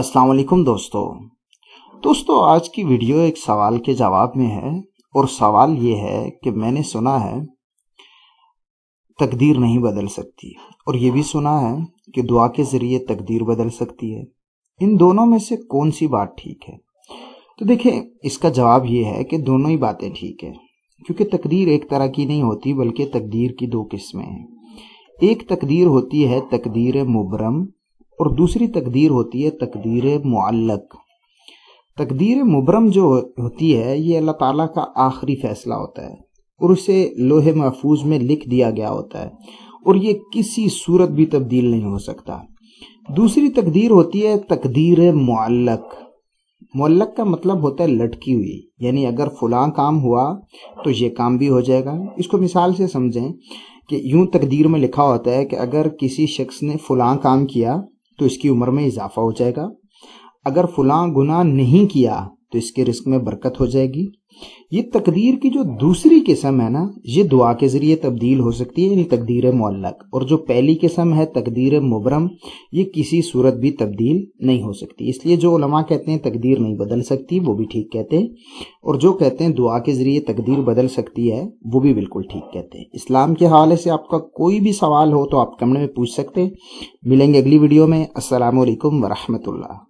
अस्सलाम दोस्तों दोस्तों आज की वीडियो एक सवाल के जवाब में है और सवाल ये है कि मैंने सुना है तकदीर नहीं बदल सकती और ये भी सुना है कि दुआ के ज़रिए तकदीर बदल सकती है इन दोनों में से कौन सी बात ठीक है तो देखिये इसका जवाब ये है कि दोनों ही बातें ठीक है क्योंकि तकदीर एक तरह की नहीं होती बल्कि तकदीर की दो किस्में हैं एक तकदीर होती है तकदीर मुबरम और दूसरी तकदीर होती है तकदीर मुअल्लक तकदीर मुबरम जो होती है ये अल्लाह ताला का आखिरी फैसला होता है और उसे लोहे महफूज में लिख दिया गया होता है और ये किसी सूरत भी तब्दील नहीं हो सकता दूसरी तकदीर होती है तकदीर मुअल्लक मुअल्लक का मतलब होता है लटकी हुई यानी अगर फलां काम हुआ तो ये काम भी हो जाएगा इसको मिसाल से समझें कि यूं तकदीर में लिखा होता है कि अगर किसी शख्स ने फलां काम किया तो इसकी उम्र में इजाफा हो जाएगा अगर फुला गुना नहीं किया तो इसके रिस्क में बरकत हो जाएगी ये तकदीर की जो दूसरी किस्म है ना ये दुआ के ज़रिए तब्दील हो सकती है यानी तकदीर मोलक और जो पहली किस्म है तकदीर मुबरम ये किसी सूरत भी तब्दील नहीं हो सकती इसलिए जो उलमा कहते हैं तकदीर नहीं बदल सकती वो भी ठीक कहते हैं और जो कहते हैं दुआ के ज़रिए तकदीर बदल सकती है वो भी बिल्कुल ठीक कहते हैं इस्लाम के हवाले से आपका कोई भी सवाल हो तो आप कमेंट में पूछ सकते हैं मिलेंगे अगली वीडियो में असलकम वरहमतुल्ला